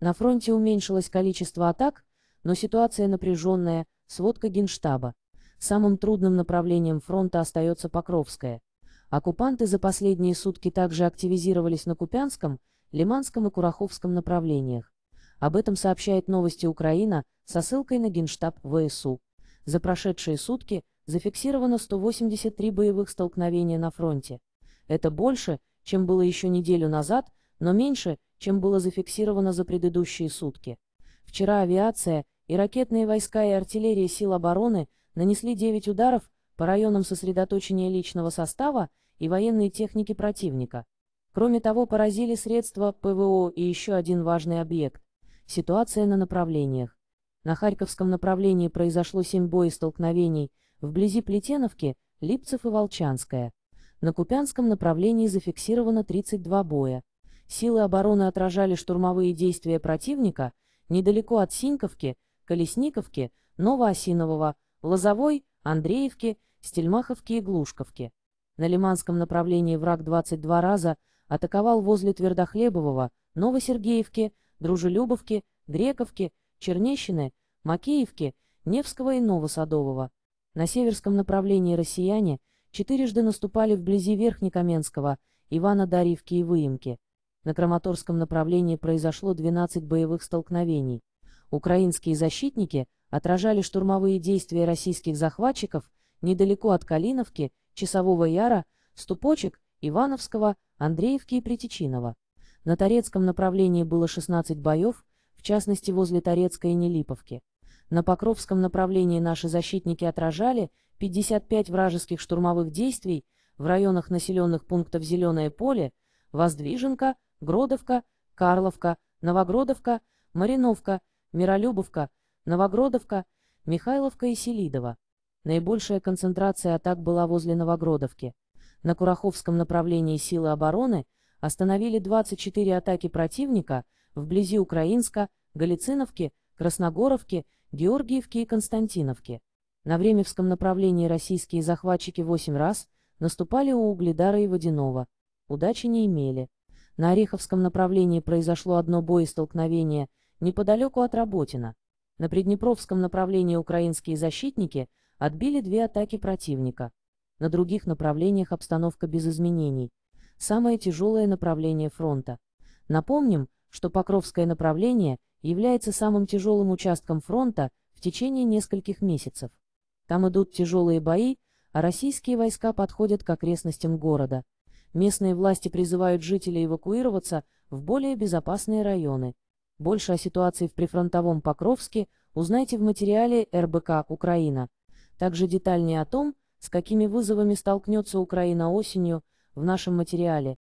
На фронте уменьшилось количество атак, но ситуация напряженная, сводка Генштаба. Самым трудным направлением фронта остается Покровская. Оккупанты за последние сутки также активизировались на Купянском, Лиманском и Кураховском направлениях. Об этом сообщает новости Украина со ссылкой на Генштаб ВСУ. За прошедшие сутки зафиксировано 183 боевых столкновения на фронте. Это больше, чем было еще неделю назад, но меньше, чем было зафиксировано за предыдущие сутки. Вчера авиация и ракетные войска и артиллерия сил обороны нанесли 9 ударов по районам сосредоточения личного состава и военной техники противника. Кроме того, поразили средства ПВО и еще один важный объект. Ситуация на направлениях. На Харьковском направлении произошло 7 боестолкновений, вблизи Плетеновки, Липцев и Волчанская. На Купянском направлении зафиксировано 32 боя. Силы обороны отражали штурмовые действия противника недалеко от Синьковки, Колесниковки, Новоосинового, Лозовой, Андреевки, Стельмаховки и Глушковки. На Лиманском направлении враг 22 раза атаковал возле Твердохлебового, Новосергеевки, Дружелюбовки, Грековки, Чернещины, Макеевки, Невского и Новосадового. На северском направлении россияне четырежды наступали вблизи Верхнекаменского, Ивана Даривки и Выемки. На Краматорском направлении произошло 12 боевых столкновений. Украинские защитники отражали штурмовые действия российских захватчиков недалеко от Калиновки, Часового Яра, Ступочек, Ивановского, Андреевки и Притечинова. На Торецком направлении было 16 боев, в частности возле Торецкой и Нелиповки. На Покровском направлении наши защитники отражали 55 вражеских штурмовых действий в районах населенных пунктов Зеленое поле, Воздвиженка, Гродовка, Карловка, Новогродовка, Мариновка, Миролюбовка, Новогродовка, Михайловка и Селидово. Наибольшая концентрация атак была возле Новогродовки. На Кураховском направлении силы обороны остановили 24 атаки противника вблизи Украинска, Галициновки, Красногоровки, Георгиевки и Константиновки. На Времевском направлении российские захватчики 8 раз наступали у Угледара и Водянова. Удачи не имели. На Ореховском направлении произошло одно боестолкновение неподалеку от Работина. На Приднепровском направлении украинские защитники отбили две атаки противника. На других направлениях обстановка без изменений. Самое тяжелое направление фронта. Напомним, что Покровское направление является самым тяжелым участком фронта в течение нескольких месяцев. Там идут тяжелые бои, а российские войска подходят к окрестностям города – Местные власти призывают жителей эвакуироваться в более безопасные районы. Больше о ситуации в прифронтовом Покровске узнайте в материале РБК «Украина». Также детальнее о том, с какими вызовами столкнется Украина осенью, в нашем материале.